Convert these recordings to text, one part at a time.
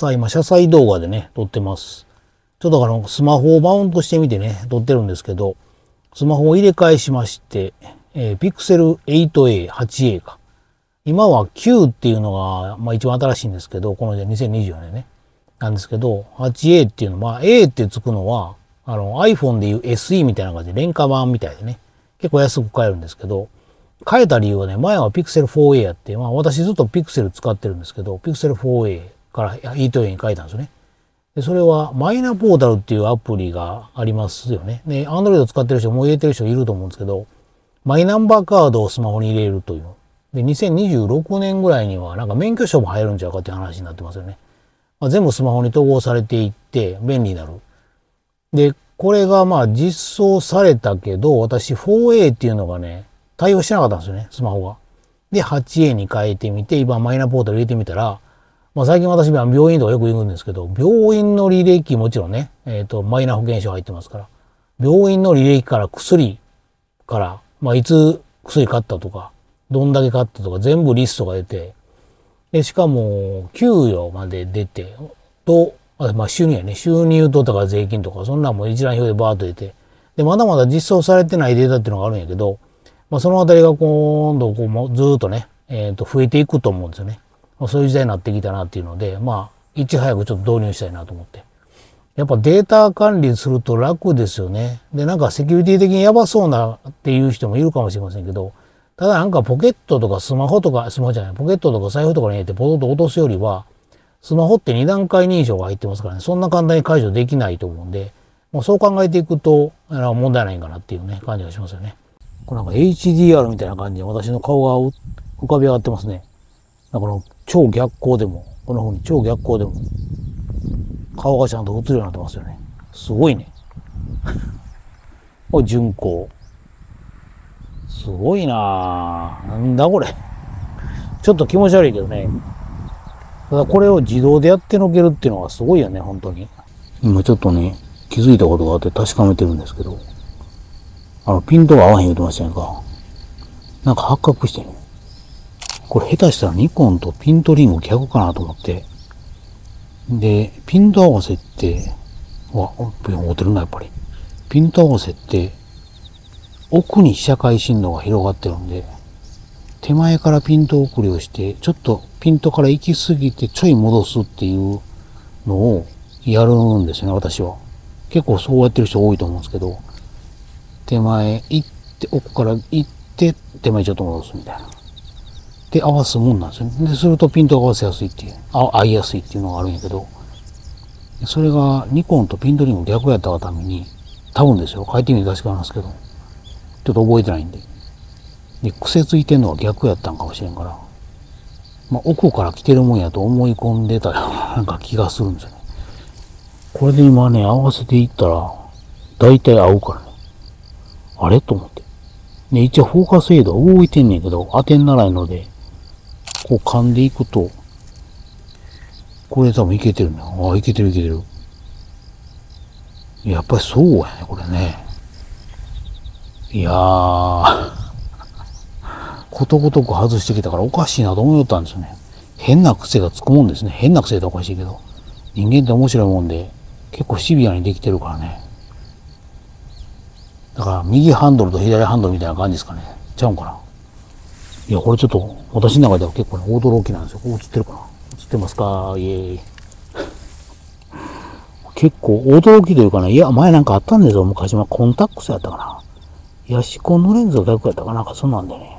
さあ今、車載動画でね、撮ってます。ちょっとあの、スマホをマウントしてみてね、撮ってるんですけど、スマホを入れ替えしまして、えー、Pixel 8a、8a か。今は9っていうのが、まあ一番新しいんですけど、この2024年ね。なんですけど、8a っていうのは、まあ、a ってつくのは、あの iPhone でいう SE みたいな感じで、廉価版みたいでね、結構安く買えるんですけど、変えた理由はね、前は Pixel 4a やって、まあ私ずっと Pixel 使ってるんですけど、Pixel 4a からイートインに書いたんですよね。でそれはマイナポータルっていうアプリがありますよね。で、アンドロイド使ってる人、もう入れてる人いると思うんですけど、マイナンバーカードをスマホに入れるという。で、2026年ぐらいにはなんか免許証も入るんちゃうかっていう話になってますよね。まあ、全部スマホに統合されていって便利になる。で、これがまあ実装されたけど、私 4A っていうのがね、対応してなかったんですよね、スマホが。で、8A に変えてみて、今マイナポータル入れてみたら、まあ、最近私は病院とかよく行くんですけど、病院の履歴もちろんね、えっ、ー、と、マイナ保険証入ってますから、病院の履歴から薬から、まあ、いつ薬買ったとか、どんだけ買ったとか、全部リストが出て、で、しかも、給与まで出て、と、まあ、収入やね、収入とか税金とか、そんなんも一覧表でバーっと出て、で、まだまだ実装されてないデータっていうのがあるんやけど、まあ、そのあたりが今度、こう、ずっとね、えっ、ー、と、増えていくと思うんですよね。まあ、そういう時代になってきたなっていうので、まあ、いち早くちょっと導入したいなと思って。やっぱデータ管理すると楽ですよね。で、なんかセキュリティ的にやばそうなっていう人もいるかもしれませんけど、ただなんかポケットとかスマホとか、スマホじゃない、ポケットとか財布とかに入れてポトッと落とすよりは、スマホって2段階認証が入ってますからね、そんな簡単に解除できないと思うんで、もうそう考えていくと、あ問題ないんかなっていうね、感じがしますよね。これなんか HDR みたいな感じで私の顔が浮かび上がってますね。この超逆光でも、こんな風に超逆光でも、顔がちゃんと映るようになってますよね。すごいね。こ れ巡航。すごいなぁ。なんだこれ。ちょっと気持ち悪いけどね。ただこれを自動でやってのけるっていうのはすごいよね、本当に。今ちょっとね、気づいたことがあって確かめてるんですけど、あの、ピントが合わへん言うてましたやんか。なんか発覚してね。これ下手したらニコンとピントリング逆かなと思って。で、ピント合わせって、わ、合うてるな、やっぱり。ピント合わせって、奥に被写界振動が広がってるんで、手前からピント送りをして、ちょっとピントから行き過ぎてちょい戻すっていうのをやるんですよね、私は。結構そうやってる人多いと思うんですけど、手前行って、奥から行って、手前ちょっと戻すみたいな。で合わすもんなんですよね。でするとピントが合わせやすいっていう、合いやすいっていうのがあるんやけど、それがニコンとピントリング逆やったがために、多分ですよ、書いてみて確かなんですけど、ちょっと覚えてないんで。で、癖ついてんのは逆やったんかもしれんから、まあ、奥から来てるもんやと思い込んでたような んか気がするんですよね。これで今ね、合わせていったら、大体合うからね。あれと思って。ね、一応フォーカス精度は動いてんねんけど、当てんならいので、こう噛んでいくと、これ多分いけてるね。ああ、いけてるいけてる。やっぱりそうやね、これね。いやー、ことごとく外してきたからおかしいなと思いよったんですよね。変な癖がつくもんですね。変な癖っておかしいけど。人間って面白いもんで、結構シビアにできてるからね。だから右ハンドルと左ハンドルみたいな感じですかね。ちゃうんかな。いや、これちょっと、私の中では結構ね、驚きなんですよ。こ映ってるかな映ってますかイエーイ。結構驚きというかね、いや、前なんかあったんですよ。昔はコンタックスやったかな。ヤシコンのレンズが逆やったかなんかそんなんでね。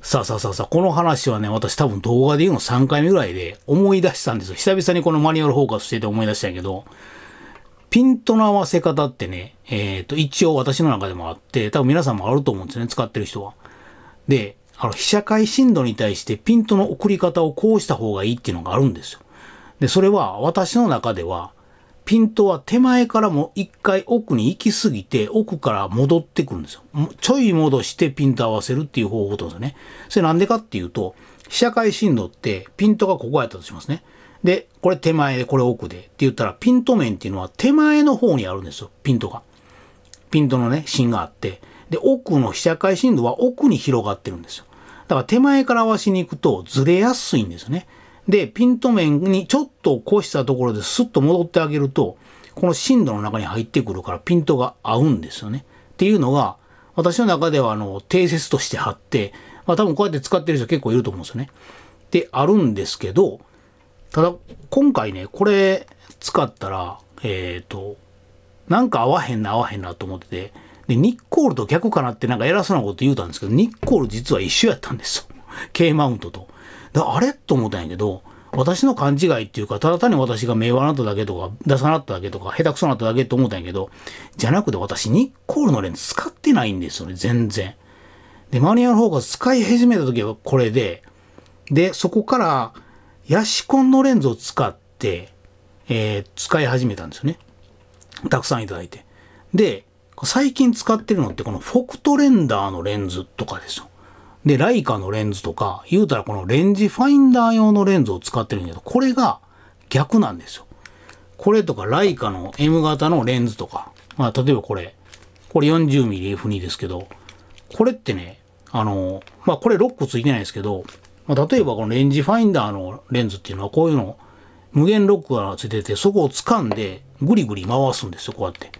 さあさあさあさあ、この話はね、私多分動画で言うの3回目ぐらいで思い出したんですよ。久々にこのマニュアルフォーカスしてて思い出したんやけど、ピントの合わせ方ってね、えっ、ー、と、一応私の中でもあって、多分皆さんもあると思うんですね、使ってる人は。で、あの、被写界深度に対してピントの送り方をこうした方がいいっていうのがあるんですよ。で、それは私の中では、ピントは手前からも一回奥に行き過ぎて、奥から戻ってくるんですよ。ちょい戻してピント合わせるっていう方法とですよね。それなんでかっていうと、被写界深度ってピントがここやったとしますね。で、これ手前で、これ奥でって言ったら、ピント面っていうのは手前の方にあるんですよ、ピントが。ピントのね、芯があって。で、奥の被写界深度は奥に広がってるんですよ。だから手前から合わしに行くとずれやすいんですよね。で、ピント面にちょっと越したところでスッと戻ってあげると、この深度の中に入ってくるからピントが合うんですよね。っていうのが、私の中ではあの、定説として貼って、まあ多分こうやって使ってる人結構いると思うんですよね。で、あるんですけど、ただ、今回ね、これ使ったら、えっ、ー、と、なんか合わへんな、合わへんなと思ってて、で、ニッコールと逆かなってなんか偉そうなこと言うたんですけど、ニッコール実は一緒やったんですよ。K マウントと。だあれと思ったんやけど、私の勘違いっていうか、ただ単に私が迷惑なっただけとか、出さなっただけとか、下手くそなっただけと思ったんやけど、じゃなくて私、ニッコールのレンズ使ってないんですよね、全然。で、マニュアルフォーカス使い始めた時はこれで、で、そこから、ヤシコンのレンズを使って、えー、使い始めたんですよね。たくさんいただいて。で、最近使ってるのってこのフォクトレンダーのレンズとかですよ。で、ライカのレンズとか、言うたらこのレンジファインダー用のレンズを使ってるんだけど、これが逆なんですよ。これとか、ライカの M 型のレンズとか、まあ、例えばこれ、これ 40mmF2 ですけど、これってね、あの、まあ、これロックついてないですけど、まあ、例えばこのレンジファインダーのレンズっていうのはこういうの無限ロックがついててそこを掴んでぐりぐり回すんですよこうやって。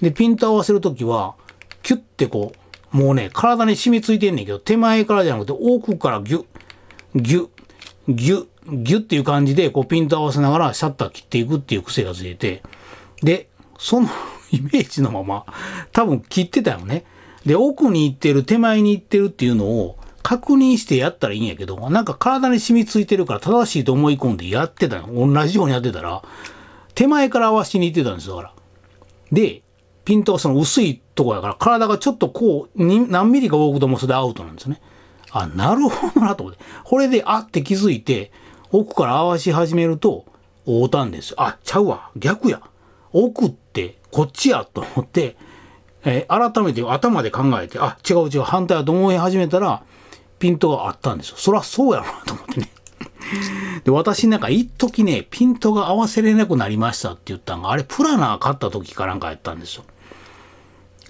でピント合わせるときはキュッてこうもうね体に染みついてんねんけど手前からじゃなくて奥からギュッギュッギュッギュッっていう感じでこうピント合わせながらシャッター切っていくっていう癖がついてでその イメージのまま多分切ってたよね。で奥に行ってる手前に行ってるっていうのを確認してやったらいいんやけど、なんか体に染みついてるから正しいと思い込んでやってたの。同じようにやってたら、手前から合わしに行ってたんですよ、だから。で、ピントがその薄いとこやから、体がちょっとこう、何ミリか動くともそれでアウトなんですね。あ、なるほどなと思って。これで、あって気づいて、奥から合わし始めると、合うたんですよ。あ、ちゃうわ。逆や。奥って、こっちやと思って、えー、改めて頭で考えて、あ、違う違う、反対はと思い始めたら、ピントがあったんですよ。そゃそうやろなと思ってね。で、私なんか一時ね、ピントが合わせれなくなりましたって言ったんが、あれプラナー買った時かなんかやったんですよ。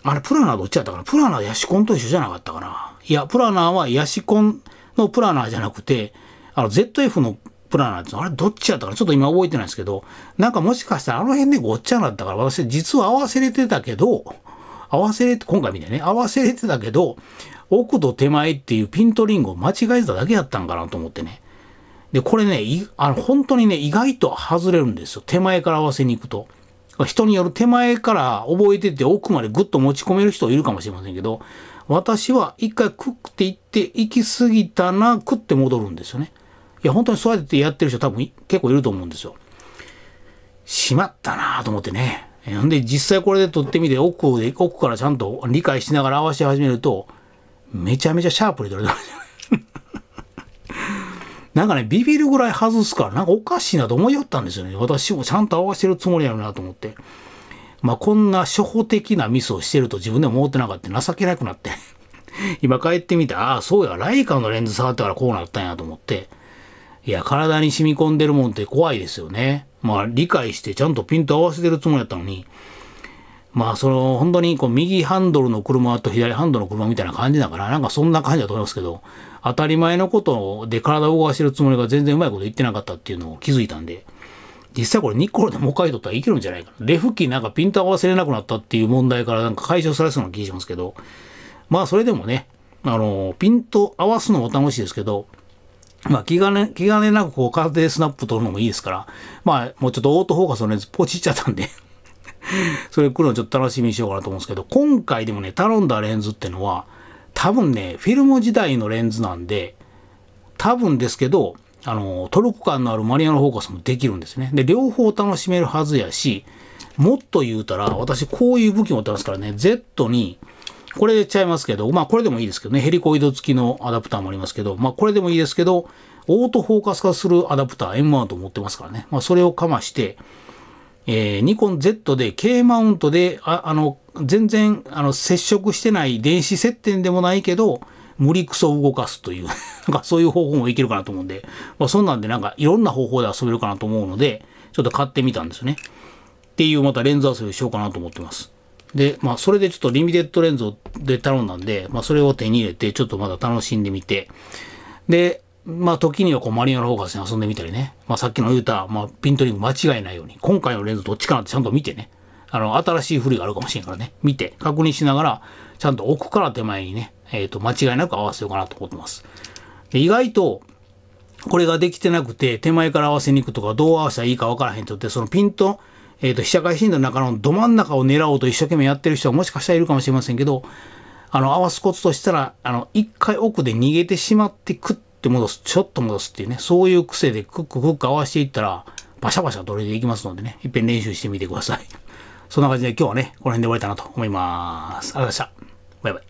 あれプラナーどっちやったかなプラナーヤシコンと一緒じゃなかったかないや、プラナーはヤシコンのプラナーじゃなくて、あの ZF のプラナーってあれどっちやったかなちょっと今覚えてないですけど、なんかもしかしたらあの辺でごっちゃになったから、私実は合わせれてたけど、合わせれて、今回見てね、合わせれてたけど、奥と手前っていうピントリングを間違えただけやったんかなと思ってね。で、これね、あの本当にね、意外と外れるんですよ。手前から合わせに行くと。人による手前から覚えてて奥までぐっと持ち込める人いるかもしれませんけど、私は一回クッて行って行き過ぎたな、クッて戻るんですよね。いや、本当にそうやってやってる人多分結構いると思うんですよ。しまったなと思ってね。んで、実際これで撮ってみて、奥で、奥からちゃんと理解しながら合わせ始めると、めちゃめちゃシャープに取れてた、なんかね、ビビるぐらい外すから、なんかおかしいなと思いよったんですよね。私もちゃんと合わせてるつもりやろなと思って。まあ、こんな初歩的なミスをしてると自分でも思ってなかった情けなくなって。今帰ってみて、ああ、そうや、ライカのレンズ触ったからこうなったんやと思って。いや、体に染み込んでるもんって怖いですよね。まあ、理解してちゃんとピント合わせてるつもりやったのに、まあ、その、本当に、こう、右ハンドルの車と左ハンドルの車みたいな感じだから、なんかそんな感じだと思いますけど、当たり前のことで体を動かしてるつもりが全然うまいこと言ってなかったっていうのを気づいたんで、実際これニッコロでもう一回取ったらいけるんじゃないかな。レフ機なんかピント合わせれなくなったっていう問題からなんか解消されそうな気がしますけど、まあ、それでもね、あの、ピント合わすのも楽しいですけど、まあ、気兼ね、気兼ねなくこう、ーテでスナップ取るのもいいですから、まあ、もうちょっとオートフォーカスのレンズポチっちゃったんで それ来るのちょっと楽しみにしようかなと思うんですけど、今回でもね、頼んだレンズってのは、多分ね、フィルム時代のレンズなんで、多分ですけど、あの、トルコ感のあるマニアのフォーカスもできるんですね。で、両方楽しめるはずやし、もっと言うたら、私こういう武器持ってますからね、Z に、これでちゃいますけど、まあこれでもいいですけどね、ヘリコイド付きのアダプターもありますけど、まあこれでもいいですけど、オートフォーカス化するアダプター M1 と思ってますからね、まあそれをかまして、えー、ニコン Z で K マウントで、ああの、全然、あの、接触してない電子接点でもないけど、無理くそ動かすという なんかそういう方法もいけるかなと思うんで、まあ、そんなんでなんかいろんな方法で遊べるかなと思うので、ちょっと買ってみたんですよね。っていうまたレンズ遊びしようかなと思ってます。で、まあそれでちょっとリミテッドレンズで頼んだんで、まあそれを手に入れて、ちょっとまだ楽しんでみて、で、まあ、時にはこうマリオの方がですね、遊んでみたりね。まあ、さっきの言うた、まあ、ピントリング間違いないように、今回のレンズどっちかなってちゃんと見てね。あの、新しい振りがあるかもしれんからね。見て、確認しながら、ちゃんと奥から手前にね、えっ、ー、と、間違いなく合わせようかなと思ってます。意外と、これができてなくて、手前から合わせに行くとか、どう合わせたらいいかわからへんとって、そのピント、えっ、ー、と、被写界深度の中のど真ん中を狙おうと一生懸命やってる人はもしかしたらいるかもしれませんけど、あの、合わすコツとしたら、あの、一回奥で逃げてしまってくって、って戻す、ちょっと戻すっていうね、そういう癖でクッククック合わせていったら、バシャバシャ取れていきますのでね、いっぺん練習してみてください。そんな感じで今日はね、この辺で終わりたいなと思います。ありがとうございました。バイバイ。